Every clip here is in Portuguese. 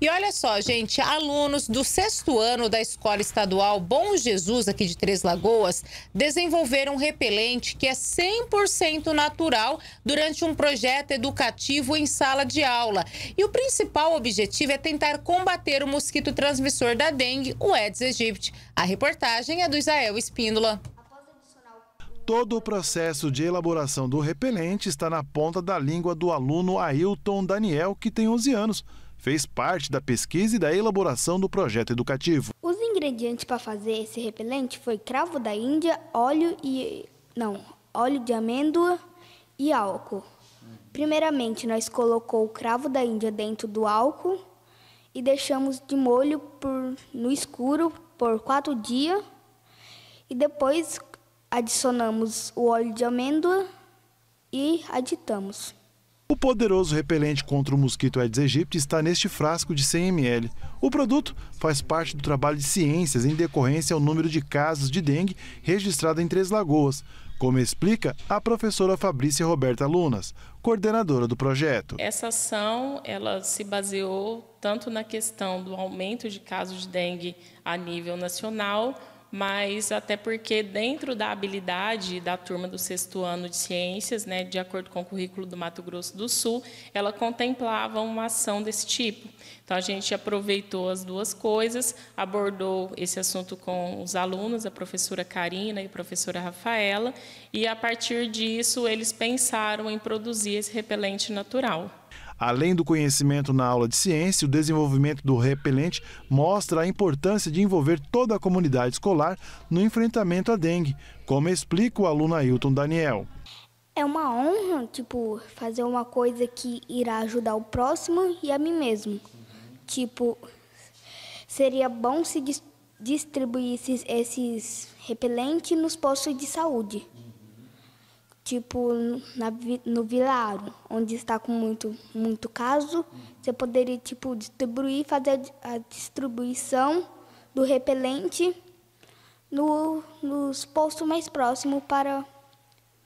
E olha só, gente, alunos do sexto ano da Escola Estadual Bom Jesus, aqui de Três Lagoas, desenvolveram um repelente que é 100% natural durante um projeto educativo em sala de aula. E o principal objetivo é tentar combater o mosquito transmissor da dengue, o Aedes aegypti. A reportagem é do Israel Espíndola. Todo o processo de elaboração do repelente está na ponta da língua do aluno Ailton Daniel, que tem 11 anos fez parte da pesquisa e da elaboração do projeto educativo. Os ingredientes para fazer esse repelente foi cravo da Índia, óleo e não, óleo de amêndoa e álcool. Primeiramente, nós colocou o cravo da Índia dentro do álcool e deixamos de molho por, no escuro por quatro dias e depois adicionamos o óleo de amêndoa e aditamos. O poderoso repelente contra o mosquito Aedes aegypti está neste frasco de 100 ml. O produto faz parte do trabalho de ciências em decorrência ao número de casos de dengue registrado em Três Lagoas, como explica a professora Fabrícia Roberta Lunas, coordenadora do projeto. Essa ação, ela se baseou tanto na questão do aumento de casos de dengue a nível nacional, mas até porque dentro da habilidade da turma do sexto ano de ciências, né, de acordo com o currículo do Mato Grosso do Sul, ela contemplava uma ação desse tipo. Então a gente aproveitou as duas coisas, abordou esse assunto com os alunos, a professora Karina e a professora Rafaela, e a partir disso eles pensaram em produzir esse repelente natural. Além do conhecimento na aula de ciência, o desenvolvimento do repelente mostra a importância de envolver toda a comunidade escolar no enfrentamento à dengue, como explica o aluno Ailton Daniel. É uma honra, tipo, fazer uma coisa que irá ajudar o próximo e a mim mesmo. Tipo, seria bom se distribuísse esses repelentes nos postos de saúde tipo na, no vilarejo onde está com muito, muito caso, você poderia tipo distribuir, fazer a distribuição do repelente no, nos postos mais próximos para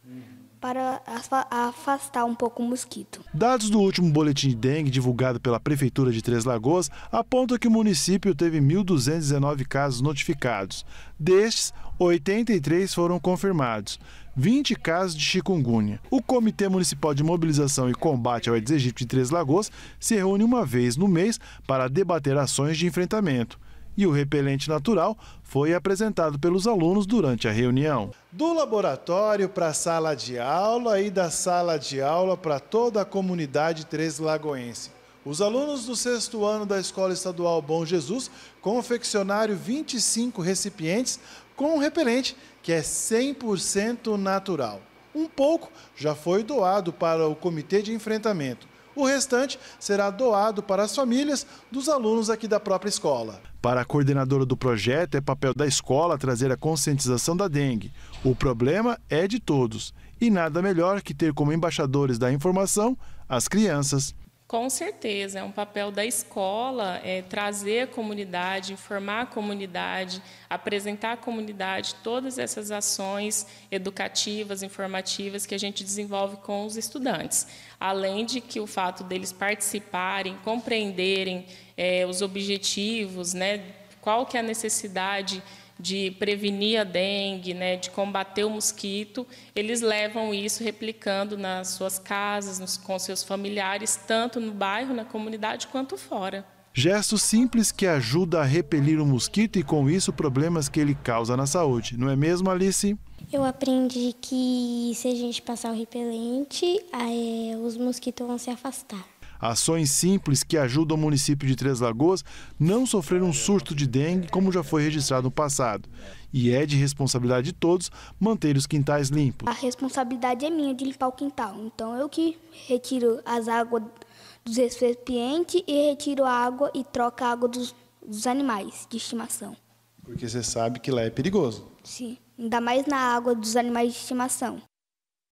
uhum para afastar um pouco o mosquito. Dados do último boletim de dengue divulgado pela Prefeitura de Três Lagoas apontam que o município teve 1.219 casos notificados. Destes, 83 foram confirmados. 20 casos de chikungunya. O Comitê Municipal de Mobilização e Combate ao Aedes aegypti de Três Lagoas se reúne uma vez no mês para debater ações de enfrentamento e o repelente natural foi apresentado pelos alunos durante a reunião. Do laboratório para a sala de aula e da sala de aula para toda a comunidade Três Lagoense. Os alunos do sexto ano da Escola Estadual Bom Jesus confeccionaram 25 recipientes com um repelente que é 100% natural. Um pouco já foi doado para o Comitê de Enfrentamento. O restante será doado para as famílias dos alunos aqui da própria escola. Para a coordenadora do projeto, é papel da escola trazer a conscientização da dengue. O problema é de todos e nada melhor que ter como embaixadores da informação as crianças. Com certeza, é um papel da escola é, trazer a comunidade, informar a comunidade, apresentar à comunidade todas essas ações educativas, informativas que a gente desenvolve com os estudantes. Além de que o fato deles participarem, compreenderem é, os objetivos, né, qual que é a necessidade de prevenir a dengue, né, de combater o mosquito, eles levam isso replicando nas suas casas, nos, com seus familiares, tanto no bairro, na comunidade, quanto fora. Gesto simples que ajuda a repelir o mosquito e, com isso, problemas que ele causa na saúde. Não é mesmo, Alice? Eu aprendi que se a gente passar o repelente, os mosquitos vão se afastar. Ações simples que ajudam o município de Três Lagoas não sofrer um surto de dengue como já foi registrado no passado. E é de responsabilidade de todos manter os quintais limpos. A responsabilidade é minha de limpar o quintal. Então eu que retiro as águas dos recipientes e retiro a água e troco a água dos, dos animais de estimação. Porque você sabe que lá é perigoso. Sim, ainda mais na água dos animais de estimação.